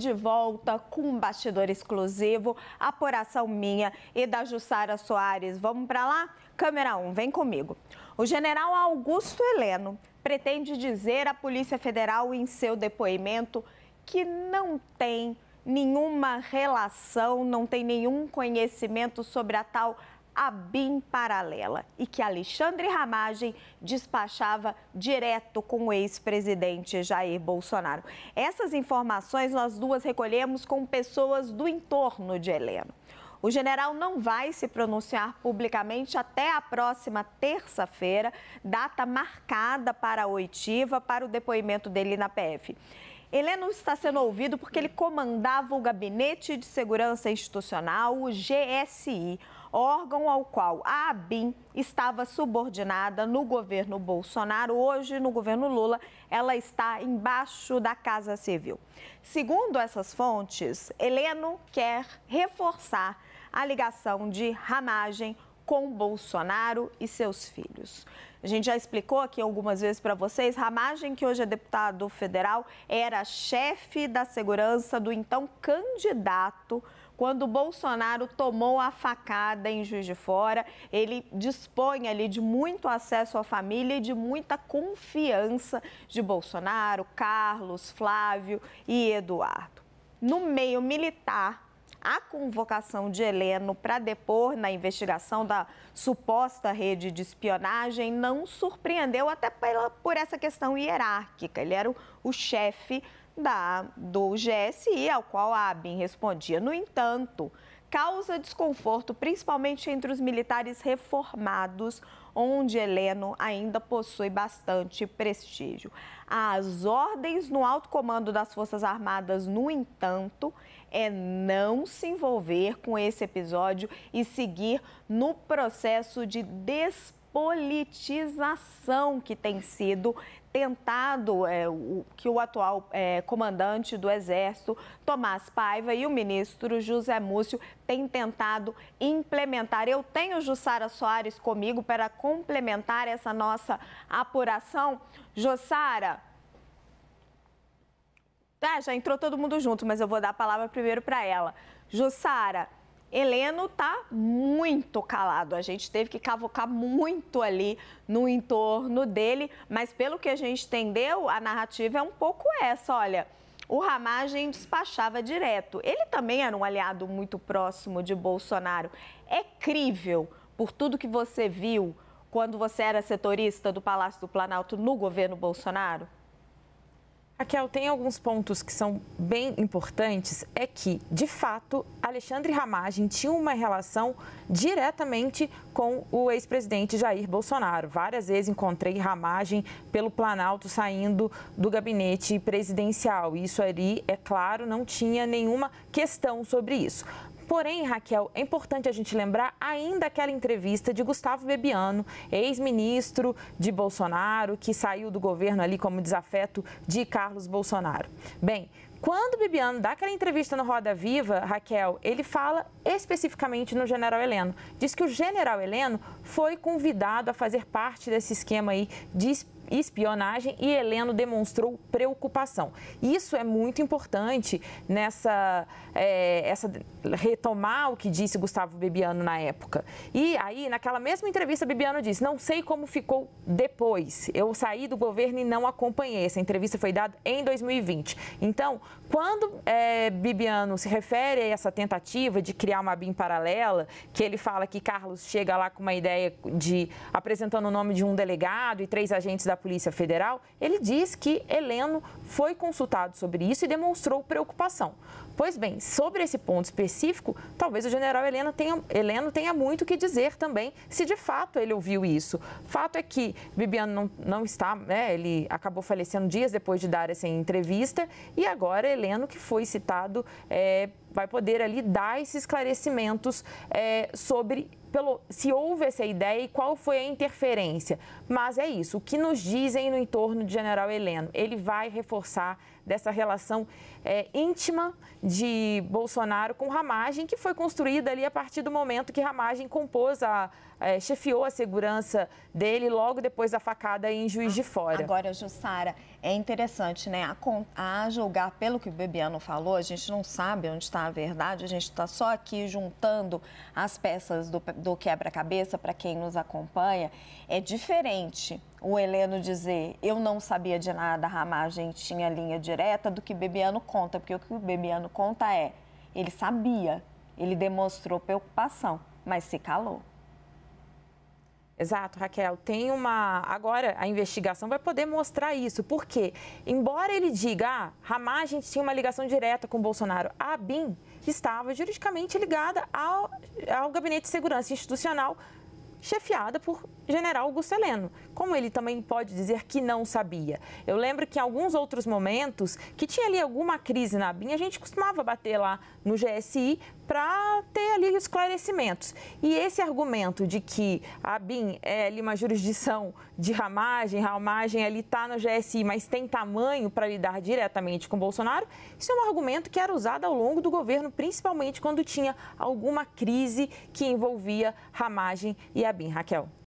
de volta com um bastidor exclusivo, apuração minha e da Jussara Soares. Vamos para lá? Câmera 1, vem comigo. O general Augusto Heleno pretende dizer à Polícia Federal em seu depoimento que não tem nenhuma relação, não tem nenhum conhecimento sobre a tal a BIM paralela e que Alexandre Ramagem despachava direto com o ex-presidente Jair Bolsonaro. Essas informações nós duas recolhemos com pessoas do entorno de Heleno. O general não vai se pronunciar publicamente até a próxima terça-feira, data marcada para a oitiva, para o depoimento dele na PF. Heleno está sendo ouvido porque ele comandava o Gabinete de Segurança Institucional, o GSI órgão ao qual a ABIN estava subordinada no governo Bolsonaro. Hoje, no governo Lula, ela está embaixo da Casa Civil. Segundo essas fontes, Heleno quer reforçar a ligação de ramagem com Bolsonaro e seus filhos. A gente já explicou aqui algumas vezes para vocês, Ramagem, que hoje é deputado federal, era chefe da segurança do então candidato quando Bolsonaro tomou a facada em Juiz de Fora. Ele dispõe ali de muito acesso à família e de muita confiança de Bolsonaro, Carlos, Flávio e Eduardo. No meio militar, a convocação de Heleno para depor na investigação da suposta rede de espionagem não surpreendeu até pela, por essa questão hierárquica. Ele era o, o chefe da, do GSI, ao qual a ABIN respondia. No entanto, causa desconforto, principalmente entre os militares reformados, onde Heleno ainda possui bastante prestígio. As ordens no alto comando das Forças Armadas, no entanto, é não se envolver com esse episódio e seguir no processo de despedimento politização que tem sido tentado é, o, que o atual é, comandante do Exército, Tomás Paiva, e o ministro José Múcio têm tentado implementar. Eu tenho Jussara Soares comigo para complementar essa nossa apuração. Jussara. tá já entrou todo mundo junto, mas eu vou dar a palavra primeiro para ela. Jussara, Heleno tá muito calado. A gente teve que cavocar muito ali no entorno dele, mas pelo que a gente entendeu, a narrativa é um pouco essa, olha. O Ramagem despachava direto. Ele também era um aliado muito próximo de Bolsonaro. É crível, por tudo que você viu quando você era setorista do Palácio do Planalto no governo Bolsonaro? Raquel, tem alguns pontos que são bem importantes. É que, de fato, Alexandre Ramagem tinha uma relação diretamente com o ex-presidente Jair Bolsonaro. Várias vezes encontrei Ramagem pelo Planalto saindo do gabinete presidencial. Isso ali, é claro, não tinha nenhuma questão sobre isso. Porém, Raquel, é importante a gente lembrar ainda aquela entrevista de Gustavo Bebiano, ex-ministro de Bolsonaro, que saiu do governo ali como desafeto de Carlos Bolsonaro. Bem, quando o Bibiano dá aquela entrevista no Roda Viva, Raquel, ele fala especificamente no General Heleno. Diz que o General Heleno foi convidado a fazer parte desse esquema aí de espionagem e Heleno demonstrou preocupação. Isso é muito importante nessa é, essa retomar o que disse Gustavo Bibiano na época. E aí, naquela mesma entrevista, Bibiano disse: Não sei como ficou depois. Eu saí do governo e não acompanhei. Essa entrevista foi dada em 2020. Então, quando é, Bibiano se refere a essa tentativa de criar uma BIM paralela, que ele fala que Carlos chega lá com uma ideia de apresentando o nome de um delegado e três agentes da Polícia Federal, ele diz que Heleno foi consultado sobre isso e demonstrou preocupação. Pois bem, sobre esse ponto específico, talvez o general Heleno tenha, Heleno tenha muito o que dizer também, se de fato ele ouviu isso. Fato é que Bibiano não, não está, né, ele acabou falecendo dias depois de dar essa entrevista e agora Heleno, que foi citado é, vai poder ali dar esses esclarecimentos é, sobre pelo, se houve essa ideia e qual foi a interferência. Mas é isso, o que nos dizem no entorno de General Heleno? Ele vai reforçar dessa relação é, íntima de Bolsonaro com Ramagem, que foi construída ali a partir do momento que Ramagem compôs a, é, chefiou a segurança dele logo depois da facada em Juiz de Fora. Agora, Jussara, é interessante, né? A, a julgar pelo que o Bebiano falou, a gente não sabe onde está falar a verdade, a gente está só aqui juntando as peças do, do quebra-cabeça para quem nos acompanha. É diferente o Heleno dizer eu não sabia de nada, a gente tinha linha direta, do que Bebiano conta, porque o que o Bebiano conta é ele sabia, ele demonstrou preocupação, mas se calou. Exato, Raquel. Tem uma. Agora a investigação vai poder mostrar isso. Por quê? Embora ele diga, ah, Hamas gente tinha uma ligação direta com Bolsonaro, a BIM estava juridicamente ligada ao, ao Gabinete de Segurança Institucional, chefiada por general Gusseleno. como ele também pode dizer que não sabia? Eu lembro que em alguns outros momentos que tinha ali alguma crise na BIM, a gente costumava bater lá no GSI para ter ali esclarecimentos. E esse argumento de que a BIM é ali uma jurisdição de ramagem, ramagem ali está no GSI, mas tem tamanho para lidar diretamente com Bolsonaro, isso é um argumento que era usado ao longo do governo, principalmente quando tinha alguma crise que envolvia ramagem e a BIM. Raquel.